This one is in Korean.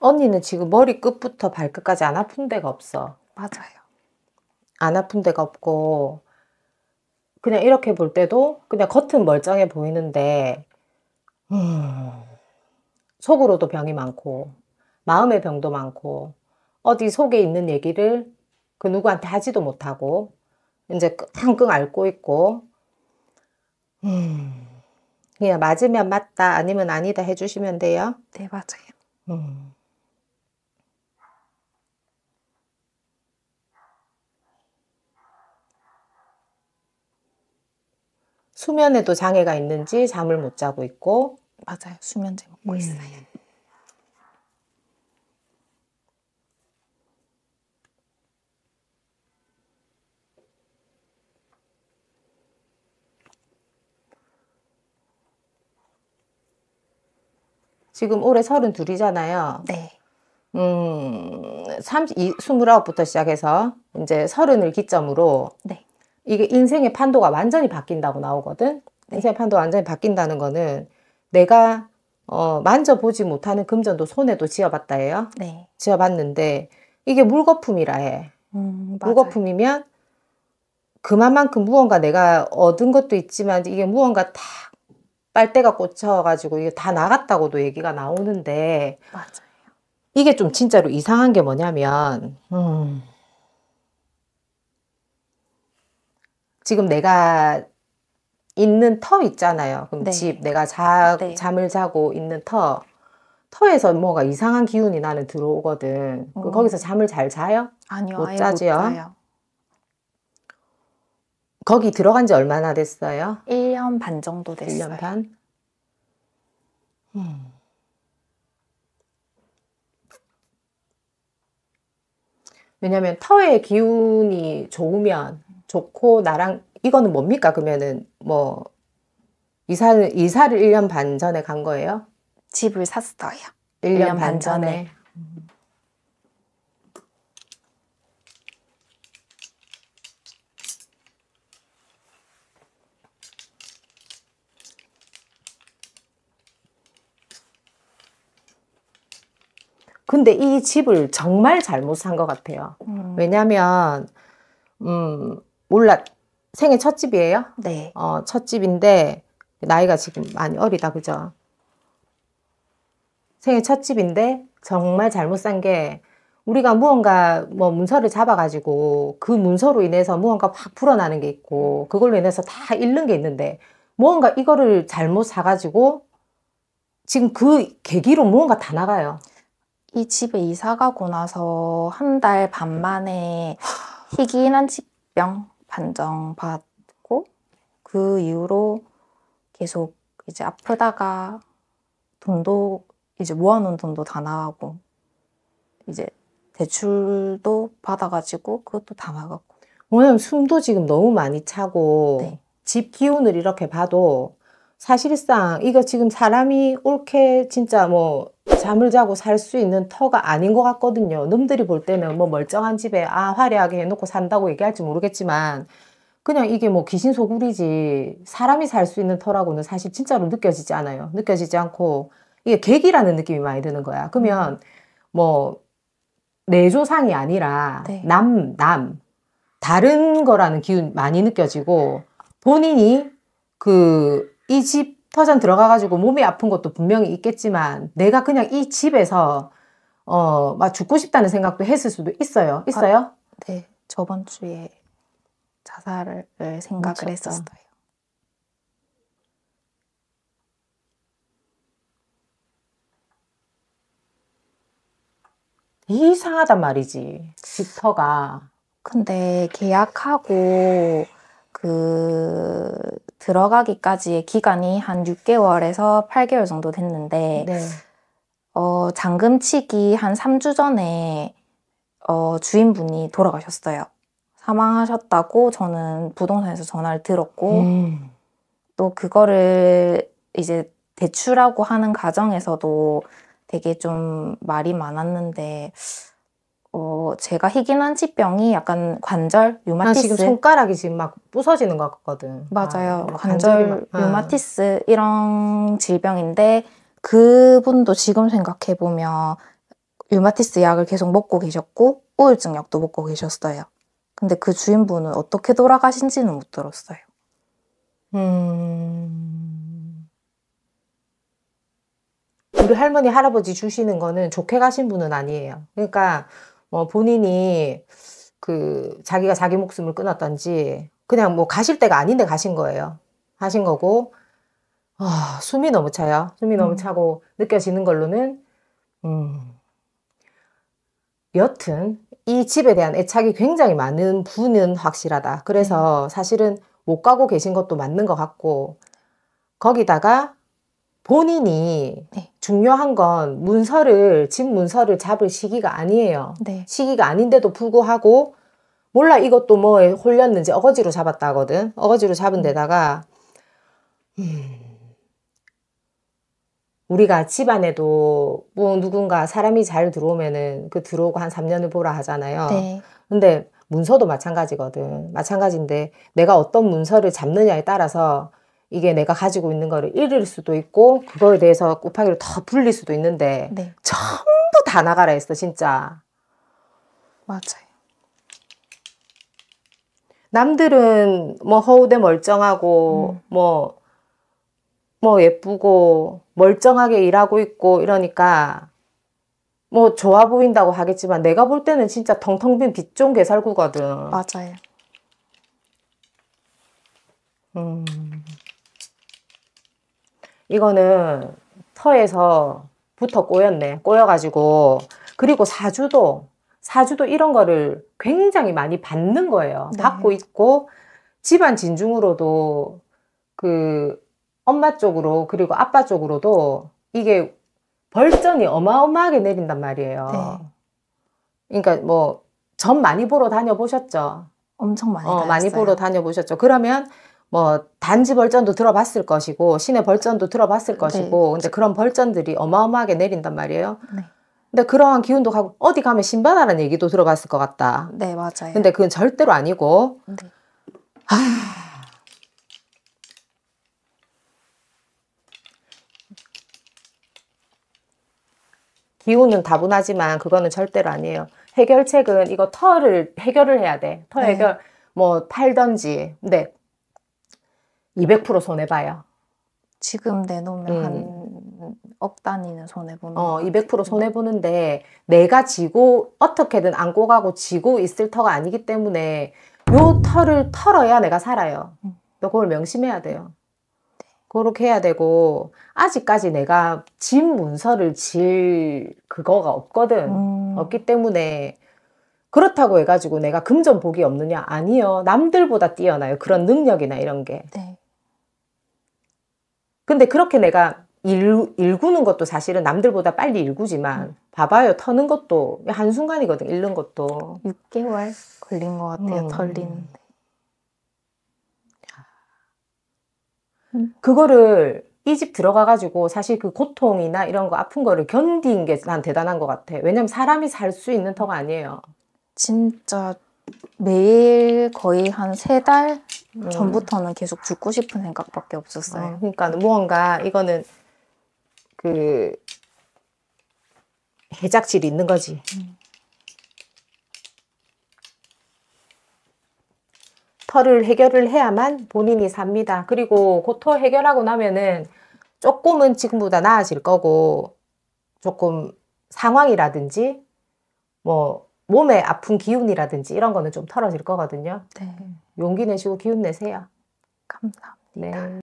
언니는 지금 머리 끝부터 발끝까지 안 아픈 데가 없어. 맞아요. 안 아픈 데가 없고 그냥 이렇게 볼 때도 그냥 겉은 멀쩡해 보이는데 음, 속으로도 병이 많고 마음의 병도 많고 어디 속에 있는 얘기를 그 누구한테 하지도 못하고 이제 그 끙끙 앓고 있고 음, 그냥 맞으면 맞다 아니면 아니다 해주시면 돼요. 네 맞아요. 음. 수면에도 장애가 있는지 잠을 못 자고 있고 맞아요. 수면제 먹고 음. 있어요. 지금 올해 3 2이잖아요 네. 음, 30, 29부터 시작해서 이제 서른을 기점으로 네. 이게 인생의 판도가 완전히 바뀐다고 나오거든. 네. 인생의 판도 완전히 바뀐다는 거는 내가 어, 만져보지 못하는 금전도 손에도 지어봤다예요. 네. 지어봤는데 이게 물거품이라 해. 음, 물거품이면 그만큼 무언가 내가 얻은 것도 있지만 이게 무언가 다 빨대가 꽂혀가지고 이게 다 나갔다고도 얘기가 나오는데 맞아요. 이게 좀 진짜로 이상한 게 뭐냐면 음, 지금 내가 있는 터 있잖아요. 그럼 네. 집 내가 자, 네. 잠을 자고 있는 터 터에서 뭐가 이상한 기운이 나는 들어오거든. 음. 거기서 잠을 잘 자요? 아니요, 못 자지요. 거기 들어간 지 얼마나 됐어요? 1년 반 정도 됐어요. 1년 반? 음. 왜냐면 터의 기운이 좋으면 좋고 나랑 이거는 뭡니까? 그러면은 뭐 이사를 이사를 1년 반 전에 간 거예요? 집을 샀어요. 1년, 1년 반, 반, 전에. 근데 이 집을 정말 잘못 산 것 같아요. 음. 왜냐면, 음, 몰라 생애 첫 집이에요? 네. 어, 첫 집인데 나이가 지금 많이 어리다 그죠? 생애 첫 집인데 정말 잘못 산 게 우리가 무언가 뭐 문서를 잡아가지고 그 문서로 인해서 무언가 확 불어나는 게 있고 그걸로 인해서 다 잃는 게 있는데 무언가 이거를 잘못 사가지고 지금 그 계기로 무언가 다 나가요. 이 집에 이사 가고 나서 한 달 반 만에 희귀인한 병 판정받고 그 이후로 계속 이제 아프다가 돈도 이제 모아놓은 돈도 다 나가고 이제 대출도 받아가지고 그것도 다 나갔고. 왜냐면 숨도 지금 너무 많이 차고 네. 집 기운을 이렇게 봐도 사실상 이거 지금 사람이 옳게 진짜 뭐 잠을 자고 살 수 있는 터가 아닌 것 같거든요. 놈들이 볼 때는 뭐 멀쩡한 집에 아 화려하게 해놓고 산다고 얘기할지 모르겠지만 그냥 이게 뭐 귀신 소굴이지 사람이 살 수 있는 터라고는 사실 진짜로 느껴지지 않아요. 느껴지지 않고 이게 계기라는 느낌이 많이 드는 거야. 그러면 뭐 내조상이 아니라 네. 남, 남 다른 거라는 기운 많이 느껴지고 본인이 그 이집 터전 들어가가지고 몸이 아픈 것도 분명히 있겠지만 내가 그냥 이 집에서 어, 막 죽고 싶다는 생각도 했을 수도 있어요. 아, 있어요? 아, 네. 저번 주에 자살을 생각을 미쳤다. 했었어요. 이상하단 말이지. 집터가. 근데 계약하고 그 들어가기까지의 기간이 한 6개월에서 8개월 정도 됐는데 네. 어, 잠금치기 한 3주 전에 어, 주인분이 돌아가셨어요. 사망하셨다고 저는 부동산에서 전화를 들었고 음. 또 그거를 이제 대출하고 하는 과정에서도 되게 좀 말이 많았는데 어, 제가 희귀한 치병이 약간 관절 류마티스. 지금 손가락이 지금 막 부서지는 것 같거든. 아, 맞아요. 아, 관절 막, 류마티스 아. 이런 질병인데 그분도 지금 생각해 보면 류마티스 약을 계속 먹고 계셨고 우울증 약도 먹고 계셨어요. 근데 그 주인분은 어떻게 돌아가신지는 못 들었어요. 음... 우리 할머니 할아버지 주시는 거는 좋게 가신 분은 아니에요. 그러니까 뭐 본인이 그 자기가 자기 목숨을 끊었던지 그냥 뭐 가실 때가 아닌데 가신 거예요. 하신 거고 아, 숨이 너무 차요. 숨이 너무 음. 차고 느껴지는 걸로는 음. 여튼 이 집에 대한 애착이 굉장히 많은 분은 확실하다. 그래서 음. 사실은 못 가고 계신 것도 맞는 것 같고 거기다가 본인이 네. 중요한 건 문서를 집 문서를 잡을 시기가 아니에요. 네. 시기가 아닌데도 불구하고 몰라 이것도 뭐 홀렸는지 어거지로 잡았다거든. 어거지로 잡은 음. 데다가 음, 우리가 집안에도 뭐 누군가 사람이 잘 들어오면은 그 들어오고 한 3년을 보라 하잖아요. 네. 근데 문서도 마찬가지거든. 마찬가지인데 내가 어떤 문서를 잡느냐에 따라서 이게 내가 가지고 있는 거를 잃을 수도 있고 그거에 대해서 곱하기로 더 불릴 수도 있는데 네. 전부 다 나가라 했어 진짜 맞아요 남들은 뭐 허우대 멀쩡하고 음. 뭐뭐 뭐 예쁘고 멀쩡하게 일하고 있고 이러니까 뭐 좋아 보인다고 하겠지만 내가 볼 때는 진짜 텅텅 빈 빗종개 살구거든. 맞아요. 음. 이거는 터에서 붙어 꼬였네. 꼬여가지고 그리고 사주도 사주도 이런 거를 굉장히 많이 받는 거예요. 네. 받고 있고 집안 진중으로도 그 엄마 쪽으로 그리고 아빠 쪽으로도 이게 벌전이 어마어마하게 내린단 말이에요. 네. 그러니까 뭐점 많이 보러 다녀보셨죠? 엄청 많이 어, 많이 보러 다녀보셨죠. 그러면 뭐 단지 벌전도 들어봤을 것이고 시내 벌전도 들어봤을 네. 것이고 네. 근데 그런 벌전들이 어마어마하게 내린단 말이에요. 네. 근데 그러한 기운도 가고 어디 가면 신바다라는 얘기도 들어봤을 것 같다. 네 맞아요. 근데 그건 절대로 아니고 네. 기운은 다분하지만 그거는 절대로 아니에요. 해결책은 이거 터를 해결을 해야 돼. 터 네. 해결 뭐 팔던지 네200% 손해봐야. 지금 내놓으면 음. 한억 단위는 손해보는 어, 200% 손해보는데 내가 지고 어떻게든 안고 가고 지고 있을 터가 아니기 때문에 요 털을 털어야 내가 살아요. 음. 너 그걸 명심해야 돼요. 네. 그렇게 해야 되고 아직까지 내가 집 문서를 질 그거가 없거든. 음. 없기 때문에 그렇다고 해가지고 내가 금전 복이 없느냐? 아니요. 남들보다 뛰어나요. 그런 능력이나 이런 게. 네. 근데 그렇게 내가 일, 일구는 것도 사실은 남들보다 빨리 일구지만 음. 봐봐요. 터는 것도 한순간이거든. 잃는 것도. 6개월 걸린 것 같아요. 음. 털리는 음. 그거를 이 집 들어가가지고 사실 그 고통이나 이런 거 아픈 거를 견딘 게 난 대단한 것 같아. 왜냐면 사람이 살 수 있는 터가 아니에요. 진짜 매일 거의 한 세달 음. 전부터는 계속 죽고 싶은 생각밖에 없었어요. 아, 그러니까 무언가 이거는 그해작질 있는 거지. 털을 해결을 해야만 본인이 삽니다. 그리고 고털 해결하고 나면은 조금은 지금보다 나아질 거고 조금 상황이라든지 뭐 몸에 아픈 기운이라든지 이런 거는 좀 털어질 거거든요. 네. 용기 내시고 기운 내세요. 감사합니다. 네.